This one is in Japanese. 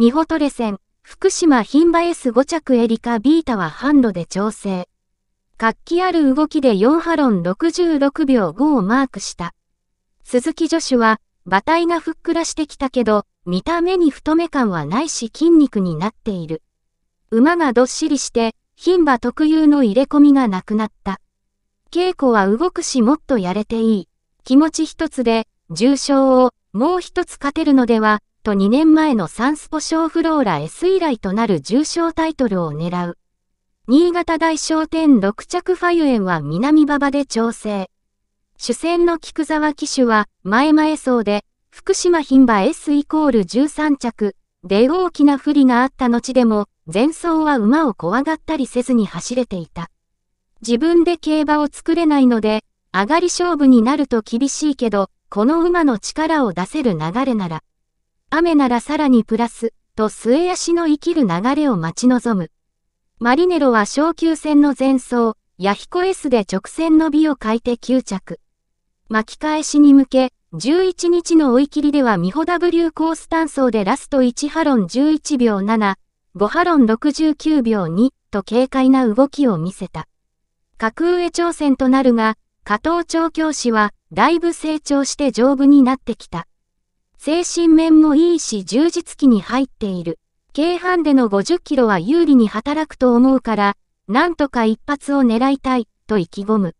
ニホトレ戦、福島牝馬 S5 着エリカビータは販路で調整。活気ある動きで4波論66秒5をマークした。鈴木助手は、馬体がふっくらしてきたけど、見た目に太め感はないし筋肉になっている。馬がどっしりして、牝馬特有の入れ込みがなくなった。稽古は動くしもっとやれていい。気持ち一つで、重症をもう一つ勝てるのでは、と2年前のサンスポショーフローラ S 以来となる重賞タイトルを狙う。新潟大商店6着ファユエンは南馬場で調整。主戦の菊沢騎手は前々走で、福島牝馬 S イコール13着で大きな不利があった後でも、前走は馬を怖がったりせずに走れていた。自分で競馬を作れないので、上がり勝負になると厳しいけど、この馬の力を出せる流れなら、雨ならさらにプラス、と末足の生きる流れを待ち望む。マリネロは小級戦の前走、ヤヒコ S で直線の美を欠いて9着。巻き返しに向け、11日の追い切りではミホ W コース単走でラスト1ハロン11秒7、5ハロン69秒2と軽快な動きを見せた。格上挑戦となるが、加藤調教師はだいぶ成長して丈夫になってきた。精神面もいいし充実期に入っている。軽犯での50キロは有利に働くと思うから、なんとか一発を狙いたい、と意気込む。